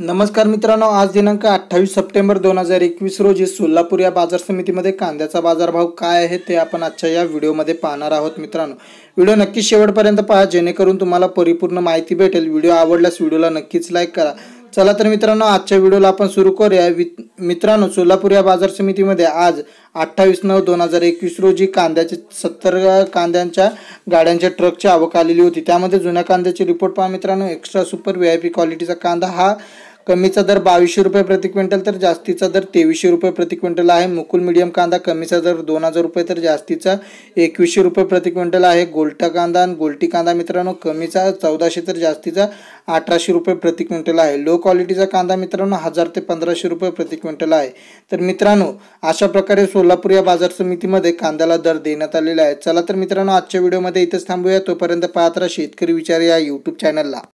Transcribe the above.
नमस्कार मित्रांनो आज दिनांक अठ्ठावीस सप्टेंबर दोन हजार एकवीस रोजी सोलापूर या बाजार समितीमध्ये कांद्याचा बाजारभाव काय आहे ते आपण आजच्या या व्हिडिओमध्ये पाहणार आहोत मित्रांनो व्हिडिओ नक्की शेवटपर्यंत पहा जेणेकरून तुम्हाला परिपूर्ण माहिती भेटेल व्हिडिओ आवडल्यास व्हिडिओला नक्कीच लाईक करा चला तर मित्रांनो आजच्या व्हिडिओला आपण सुरू करूया मित्रांनो सोलापूर या बाजार समितीमध्ये आज अठ्ठावीस नऊ दोन हजार एकवीस रोजी कांद्याचे सत्तर कांद्यांच्या गाड्यांच्या ट्रकची आवक आलेली होती त्यामध्ये जुन्या कांद्याची रिपोर्ट पहा मित्रांनो एक्स्ट्रा सुपर व्हीआयपी आय क्वालिटीचा कांदा हा कमीचा दर बावीसशे रुपये प्रति क्विंटल तर जास्तीचा दर तेवीसशे रुपये प्रति क्विंटल आहे मुकुल मीडियम कांदा कमीचा दर दोन हजार रुपये तर जास्तीचा एकवीसशे रुपये प्रति क्विंटल आहे गोलटा कांदा आणि गोलटी कांदा मित्रांनो कमीचा चौदाशे तर जास्तीचा अठराशे रुपये प्रति क्विंटल आहे लो क्वालिटीचा कांदा मित्रांनो हजार ते पंधराशे रुपये प्रति क्विंटल आहे तर मित्रांनो अशा प्रकारे सोलापूर या बाजार समितीमध्ये कांद्याला दर देण्यात आलेला आहे चला तर मित्रांनो आजच्या व्हिडिओमध्ये इथेच थांबूया तोपर्यंत पाहत राहा शेतकरी विचार या यूट्यूब चॅनलला